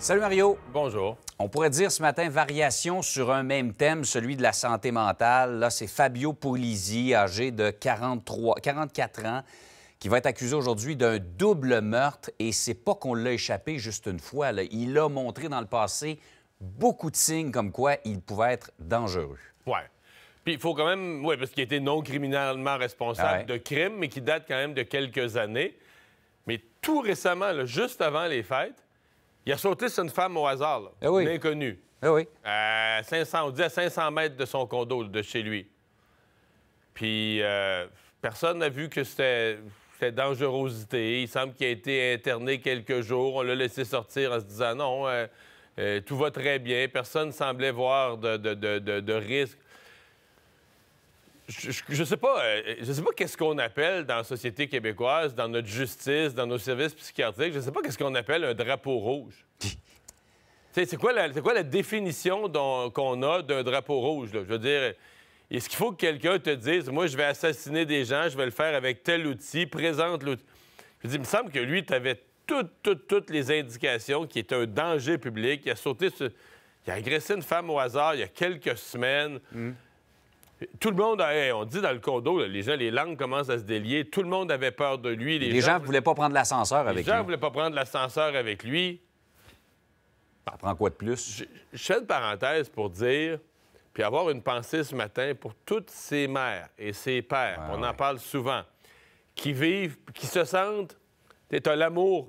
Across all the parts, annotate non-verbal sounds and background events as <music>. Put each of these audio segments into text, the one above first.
Salut Mario. Bonjour. On pourrait dire ce matin variation sur un même thème, celui de la santé mentale. Là, c'est Fabio Polisi, âgé de 43, 44 ans, qui va être accusé aujourd'hui d'un double meurtre. Et c'est pas qu'on l'a échappé juste une fois. Il a montré dans le passé beaucoup de signes comme quoi il pouvait être dangereux. Ouais. Puis il faut quand même, oui, parce qu'il était non criminellement responsable de crimes, mais qui date quand même de quelques années. Mais tout récemment, juste avant les fêtes, il a sauté sur une femme au hasard, là, eh oui. Eh oui. À euh, 500, on 500 mètres de son condo, de chez lui. Puis euh, personne n'a vu que c'était dangerosité. Il semble qu'il a été interné quelques jours. On l'a laissé sortir en se disant non, euh, tout va très bien. Personne ne semblait voir de, de, de risque je ne sais pas, euh, je sais pas qu'est-ce qu'on appelle dans la société québécoise, dans notre justice, dans nos services psychiatriques, je sais pas qu'est-ce qu'on appelle un drapeau rouge. <laughs> c'est quoi, la, quoi la définition qu'on a d'un drapeau rouge? Je veux dire, est-ce qu'il faut que quelqu'un te dise, moi, je vais assassiner des gens, je vais le faire avec tel outil, présente l'outil? Je dis, il me semble que lui, tu avais toutes, toutes, toutes les indications qu'il était un danger public, il a sauté, sur... il a agressé une femme au hasard il y a quelques semaines. Mm. Tout le monde, on dit dans le condo, les gens, les langues commencent à se délier. Tout le monde avait peur de lui. Les, gens ne voulaient pas prendre l'ascenseur avec lui. Les gens ne voulaient pas prendre l'ascenseur avec lui. Ça prend quoi de plus? Je, fais une parenthèse pour dire, puis avoir une pensée ce matin pour toutes ces mères et ces pères, on en parle souvent, qui vivent, qui se sentent, c'est un amour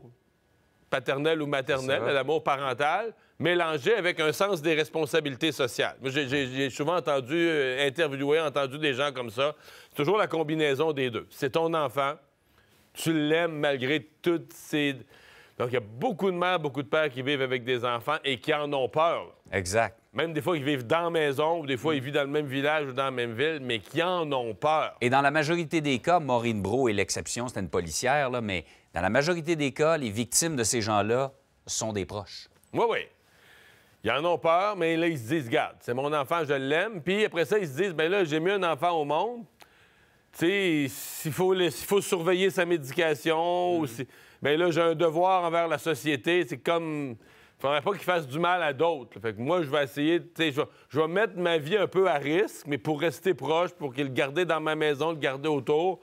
paternel ou maternel, l'amour parental, mélangé avec un sens des responsabilités sociales. J'ai souvent entendu, euh, interviewé, entendu des gens comme ça. C'est toujours la combinaison des deux. C'est ton enfant, tu l'aimes malgré toutes ces. Donc, il y a beaucoup de mères, beaucoup de pères qui vivent avec des enfants et qui en ont peur. Exact. Même des fois, ils vivent dans la maison, ou des fois, ils mm. vivent dans le même village ou dans la même ville, mais qui en ont peur. Et dans la majorité des cas, Maureen Bro est l'exception, c'était une policière, là, mais dans la majorité des cas, les victimes de ces gens-là sont des proches. Oui, oui. Ils en ont peur, mais là, ils se disent, garde, c'est mon enfant, je l'aime. Puis après ça, ils se disent, ben là, j'ai mis un enfant au monde. Tu sais, il faut, surveiller sa médication. Mm ben là, j'ai un devoir envers la société. C'est comme faudrait pas qu'il fasse du mal à d'autres. moi, je vais essayer, tu sais, je, vais mettre ma vie un peu à risque, mais pour rester proche, pour qu'il le garder dans ma maison, le garder autour.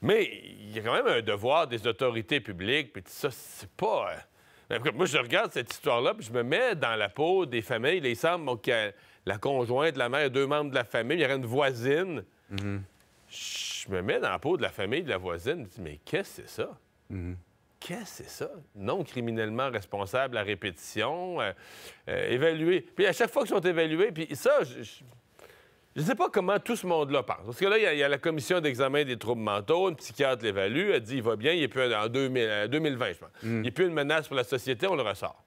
Mais il y a quand même un devoir des autorités publiques, puis ça, c'est pas... Euh, moi, je regarde cette histoire-là, puis je me mets dans la peau des familles. Il semble que la conjointe, la mère, deux membres de la famille, il y aurait une voisine. Mm-hmm. Je me mets dans la peau de la famille de la voisine. Je me dis, mais qu'est-ce que c'est ça? Mm-hmm. Qu'est-ce que c'est ça? Non criminellement responsable à répétition, euh, euh, évalué. Puis à chaque fois qu'ils sont évalués, puis ça, je, ne sais pas comment tout ce monde-là pense. Parce que là, il y, a la commission d'examen des troubles mentaux, une psychiatre l'évalue, elle dit il va bien, il est plus en 2020, euh, je pense. Hmm. Il Il a plus une menace pour la société, on le ressort.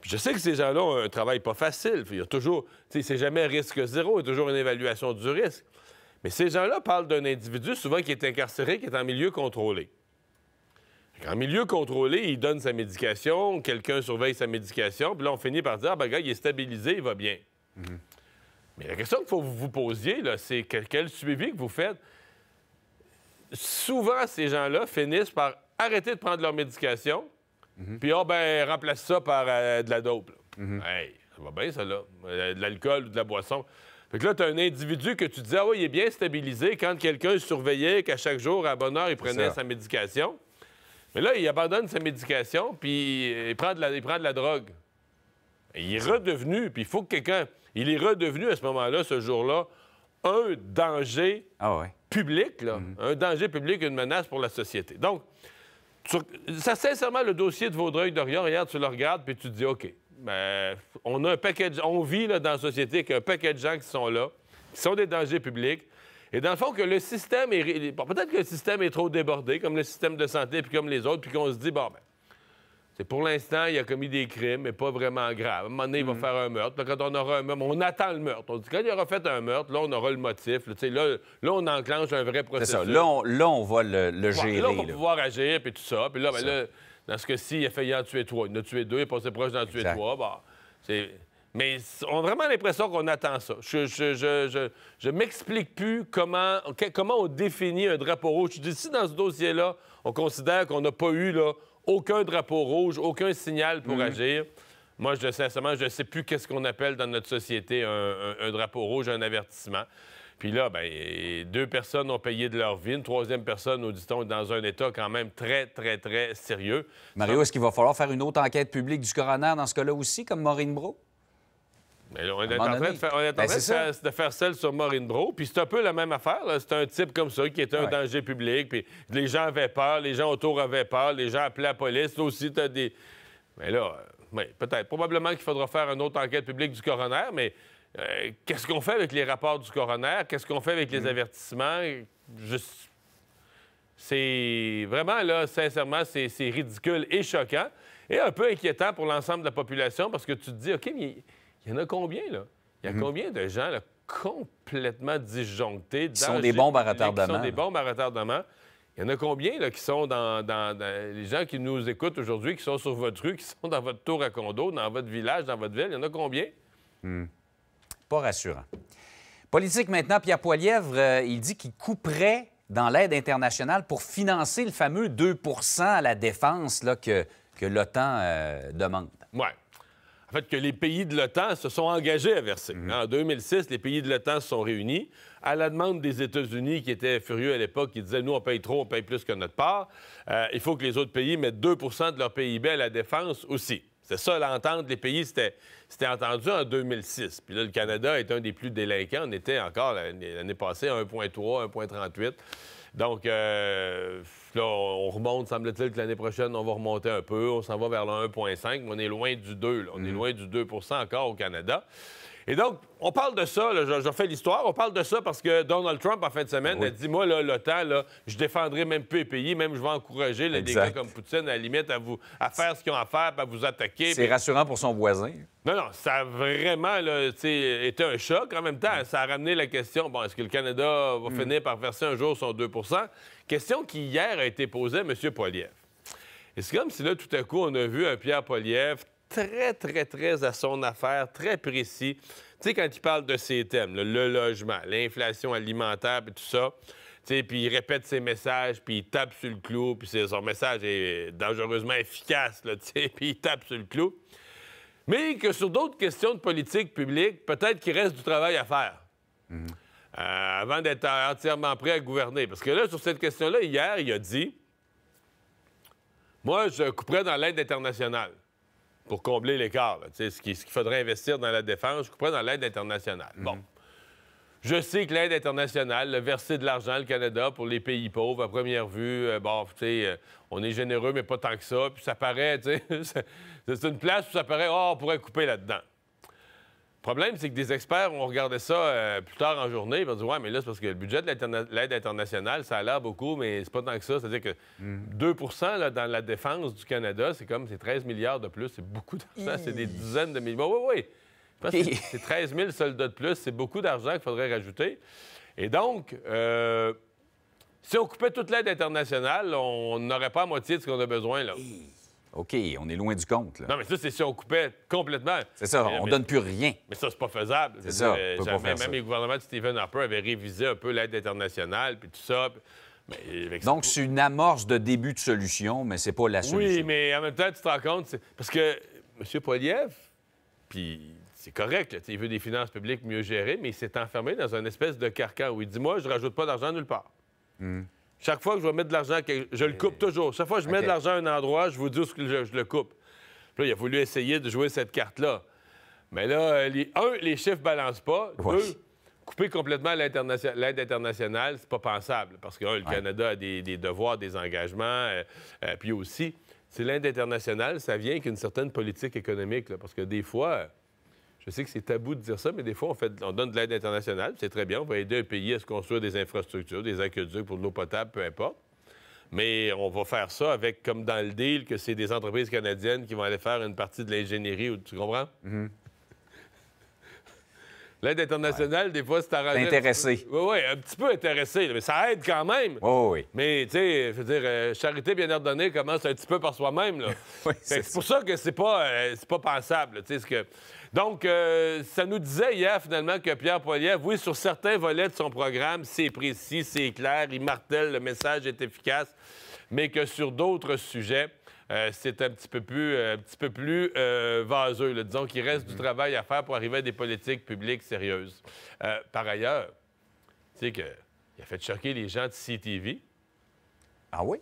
Puis je sais que ces gens-là ont un travail pas facile. Il y a toujours, c'est jamais risque zéro, il y a toujours une évaluation du risque. Mais ces gens-là parlent d'un individu souvent qui est incarcéré, qui est en milieu contrôlé. En milieu contrôlé, il donne sa médication, quelqu'un surveille sa médication, puis là, on finit par dire Ah, ben, gars, il est stabilisé, il va bien. Mhm. Mais la question qu'il faut que vous vous posiez, c'est quel, suivi que vous faites. Souvent, ces gens-là finissent par arrêter de prendre leur médication, mhm. puis, ah, ben, remplace ça par euh, de la dope. Mhm. Hey, ça va bien, ça, là. Euh, de l'alcool ou de la boisson. Fait que là, tu as un individu que tu dis, ah oui, il est bien stabilisé. Quand quelqu'un surveillait, qu'à chaque jour, à bonne heure, il prenait sa médication, mais là, il abandonne sa médication, puis il prend de la, de la drogue. Il est redevenu, puis il faut que quelqu'un. Il est redevenu à ce moment-là, ce jour-là, un danger ah public, mhm. un danger public, une menace pour la société. Donc, tu... ça, sincèrement, le dossier de Vaudreuil-Dorion, regarde, tu le regardes, puis tu te dis, OK, ben, on a un paquet de... On vit dans la société qu'un un paquet de gens qui sont là, qui sont des dangers publics. Et dans le fond, que le système est. peut-être que le système est trop débordé, comme le système de santé, puis comme les autres, puis qu'on se dit, bon, ben, c'est pour l'instant, il a commis des crimes, mais pas vraiment graves. À un moment donné, il va mhm. faire un meurtre. quand on aura un meurtre, on attend le meurtre. On dit, quand il aura fait un meurtre, là, on aura le motif. Là, là, là on enclenche un vrai processus. C'est ça. Là, on, là, va le, gérer. Là, on va pouvoir agir, puis tout ça. Puis là, ben, là dans ce cas-ci, il a failli en tuer trois. Il en a tué deux, il est passé proche d'en tuer trois. Bon, c'est. Mais on a vraiment l'impression qu'on attend ça. Je, m'explique plus comment, on définit un drapeau rouge. si dans ce dossier-là, on considère qu'on n'a pas eu aucun drapeau rouge, aucun signal pour mhm. agir, moi, je, sincèrement, je ne sais plus qu'est-ce qu'on appelle dans notre société un, drapeau rouge, un avertissement. Puis là, ben, deux personnes ont payé de leur vie. Une troisième personne, nous dit-on, dans un état quand même très, très, très sérieux. Mario, est-ce qu'il va falloir faire une autre enquête publique du coroner dans ce cas-là aussi, comme Maureen Bro? on, est en ben, train, de faire, celle sur Maureen Bro. Puis c'est un peu la même affaire. C'est un type comme ça qui était un danger public. Puis les gens avaient peur, les gens autour avaient peur, les gens appelaient la police. Là aussi, t'as des. Mais là, euh, peut-être. Probablement qu'il faudra faire une autre enquête publique du coroner, mais euh, qu'est-ce qu'on fait avec les rapports du coroner? Qu'est-ce qu'on fait avec les mm. avertissements? Juste, C'est vraiment, là, sincèrement, c'est ridicule et choquant et un peu inquiétant pour l'ensemble de la population parce que tu te dis, OK, mais il y en a combien, là? Il y a mhm. combien de gens là, complètement disjonctés? Qui sont des bombes à retardement. Qui sont des bombes à retardement. Il y en a combien là, qui sont dans, Les gens qui nous écoutent aujourd'hui, qui sont sur votre rue, qui sont dans votre tour à condo, dans votre village, dans votre ville, il y en a combien? Hmm. Pas rassurant. Politique maintenant, Pierre Poilièvre, euh, il dit qu'il couperait dans l'aide internationale pour financer le fameux 2 à la défense là, que, l'OTAN euh, demande. Ouais en fait, que les pays de l'OTAN se sont engagés à verser. Mhm. En 2006, les pays de l'OTAN se sont réunis à la demande des États-Unis, qui étaient furieux à l'époque, qui disaient, nous, on paye trop, on paye plus que notre part. Euh, il faut que les autres pays mettent 2 de leur PIB à la défense aussi. C'est ça l'entente. Les pays c'était entendu en 2006. Puis là, le Canada est un des plus délinquants. On était encore l'année passée à 1,3, 1,38. Donc... Euh, on remonte, semble-t-il, que l'année prochaine, on va remonter un peu. On s'en va vers le 1,5, mais on est loin du 2. On est mm. loin du 2 encore au Canada. Et donc, on parle de ça, je, fais l'histoire, on parle de ça parce que Donald Trump, en fin de semaine, a dit, moi, l'OTAN, je défendrai même peu les pays, même je vais encourager les des gars comme Poutine, à la limite, à, vous, à faire ce qu'ils ont à faire, à vous attaquer. C'est rassurant pour son voisin. Non, non, ça a vraiment été un choc. En même temps, ça a ramené la question, bon, est-ce que le Canada va mm. finir par verser un jour son 2 Question qui, hier, a été posée à M. Poliev. Et c'est comme si, là, tout à coup, on a vu un Pierre Poliev très, très, très à son affaire, très précis. Tu sais, quand il parle de ces thèmes, le logement, l'inflation alimentaire, puis tout ça, tu sais, puis il répète ses messages, puis il tape sur le clou, puis son message est dangereusement efficace, <laughs> tu sais, puis il tape sur le clou. Mais que sur d'autres questions de politique publique, peut-être qu'il reste du travail à faire. Euh, avant d'être entièrement prêt à gouverner. Parce que là, sur cette question-là, hier, il a dit Moi, je couperais dans l'aide internationale pour combler l'écart, ce qu'il faudrait investir dans la défense, je comprends, dans l'aide internationale. Bon. Je sais que l'aide internationale, le verser de l'argent, le Canada, pour les pays pauvres, à première vue, euh, bon, tu sais, euh, on est généreux, mais pas tant que ça. Puis ça paraît, tu sais, <laughs> c'est une place où ça paraît, oh, on pourrait couper là-dedans. Le problème, c'est que des experts ont regardé ça euh, plus tard en journée ils ont dit « Ouais, mais là, c'est parce que le budget de l'aide internationale, ça a l'air beaucoup, mais c'est pas tant que ça. C'est-à-dire que 2 mm. dans la défense du Canada, c'est comme c'est 13 milliards de plus, c'est beaucoup d'argent, c'est des dizaines de millions. Oui, oui, oui. C'est 13 <laughs> 000 soldats de plus, c'est beaucoup d'argent qu'il faudrait rajouter. Et donc, euh, si on coupait toute l'aide internationale, on n'aurait pas à moitié de ce qu'on a besoin. là. OK, on est loin du compte. Là. Non, mais ça, c'est si on coupait complètement. C'est ça, on ne donne plus rien. Mais ça, c'est pas faisable. C'est ça. Euh, même les gouvernements de Stephen Harper avaient révisé un peu l'aide internationale, puis tout ça. Euh, Donc, c'est une amorce de début de solution, mais c'est pas la solution. Oui, mais en même temps, tu te rends compte, parce que M. Poliev, puis c'est correct, là, il veut des finances publiques mieux gérées, mais il s'est enfermé dans une espèce de carcan où il dit Moi, je rajoute pas d'argent nulle part. Hmm. Chaque fois que je vais mettre de l'argent, je le coupe eh. toujours. Chaque fois que je mets de l'argent à un endroit, je vous dis où je, le coupe. là, il a voulu essayer de jouer cette carte-là. Mais là, euh, un, les chiffres ne balancent pas. Deux, couper complètement l'aide internationale, c'est pas pensable. Parce que, un, le Canada a des, devoirs, des engagements. Euh, euh, puis aussi, c'est l'aide internationale, ça vient avec une certaine politique économique. parce que des fois, je sais que c'est tabou de dire ça, mais des fois, on, fait, on donne de l'aide internationale, c'est très bien. On va aider un pays à se construire des infrastructures, des aqueducs pour de l'eau potable, peu importe. Mais on va faire ça avec, comme dans le deal, que c'est des entreprises canadiennes qui vont aller faire une partie de l'ingénierie, tu comprends? Mm-hmm. L'aide internationale, des fois, c'est arrangé. Intéressé. Oui, oui, un petit peu intéressé, mais ça aide quand même. oui. Mais, tu sais, je veux dire, euh, charité bien ordonnée commence un petit peu par soi-même. <laughs> oui, c'est pour ça que c'est pas, euh, pas pensable. que... Donc, euh, ça nous disait hier, finalement, que Pierre Poilievre, oui, sur certains volets de son programme, c'est précis, c'est clair, il martèle, le message est efficace, mais que sur d'autres sujets, euh, c'est un petit peu plus, euh, petit peu plus euh, vaseux. Disons qu'il reste du mhm. travail à faire pour arriver à des politiques publiques sérieuses. par ailleurs, tu sais qu'il a fait choquer les gens de CTV. Ah oui?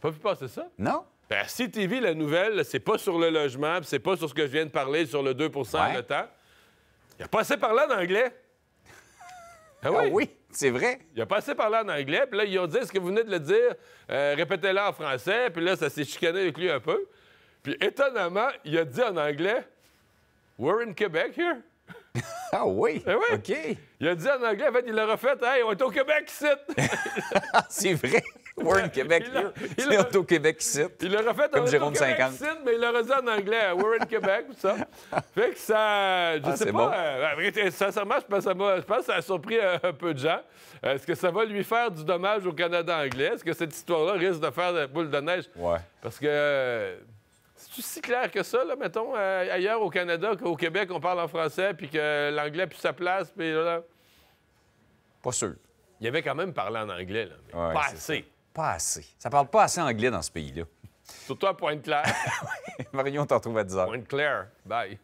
Pas pu passer ça? Non. Ben, CTV, la nouvelle, c'est pas sur le logement, c'est pas sur ce que je viens de parler, sur le 2 de temps. Il a passé par là d'anglais? Ah, ah oui? c'est vrai. Il a passé par là en anglais, puis là, ils ont dit ce que vous venez de le dire, euh, répétez-le en français, puis là, ça s'est chicané avec lui un peu. Puis étonnamment, il a dit en anglais, We're in Québec here. <laughs> Ah eh oui? OK. Il a dit en anglais, en fait, il l'a refait, Hey, on est au Québec, ici. <laughs> Ah, c'est vrai. We're in Québec. C'est au Québec ici. Il l'aurait fait comme Jérôme 50. mais il l'aurait dit en anglais. We're in Québec, tout ça. <laughs> Fait que ça. Je ah, sais pas. Bon. Euh, sincèrement, je pense, ça je pense que ça a surpris euh, un peu de gens. Est-ce que ça va lui faire du dommage au Canada anglais? Est-ce que cette histoire-là risque de faire de la boule de neige? Ouais. Parce que. Euh, c'est-tu si clair que ça, là, mettons, ailleurs au Canada qu'au Québec, on parle en français, puis que l'anglais puis sa place, puis là, Pas sûr. Il y avait quand même parlé en anglais, là, mais ouais, pas assez pas assez. Ça parle pas assez anglais dans ce pays-là. Surtout à Pointe-Claire. <laughs> Marion, on t'en retrouve à 10 h. Pointe-Claire. Bye.